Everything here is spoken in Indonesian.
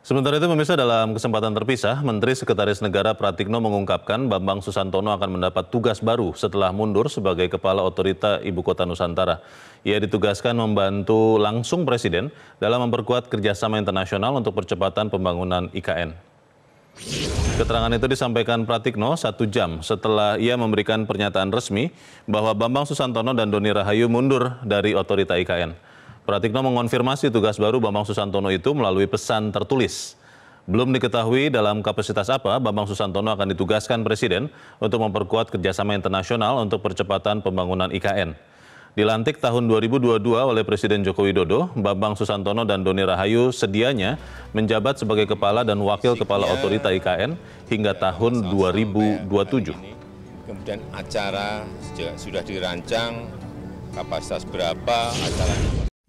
Sementara itu pemirsa dalam kesempatan terpisah, Menteri Sekretaris Negara Pratikno mengungkapkan Bambang Susantono akan mendapat tugas baru setelah mundur sebagai Kepala Otorita Ibu Kota Nusantara. Ia ditugaskan membantu langsung Presiden dalam memperkuat kerjasama internasional untuk percepatan pembangunan IKN. Keterangan itu disampaikan Pratikno satu jam setelah ia memberikan pernyataan resmi bahwa Bambang Susantono dan Doni Rahayu mundur dari Otorita IKN. Pratikno mengonfirmasi tugas baru Bambang Susantono itu melalui pesan tertulis. Belum diketahui dalam kapasitas apa Bambang Susantono akan ditugaskan Presiden untuk memperkuat kerjasama internasional untuk percepatan pembangunan IKN. Dilantik tahun 2022 oleh Presiden Joko Widodo, Bambang Susantono dan Doni Rahayu sedianya menjabat sebagai Kepala dan Wakil Kepala Otorita IKN hingga tahun 2027. Kemudian acara sudah dirancang, kapasitas berapa, acara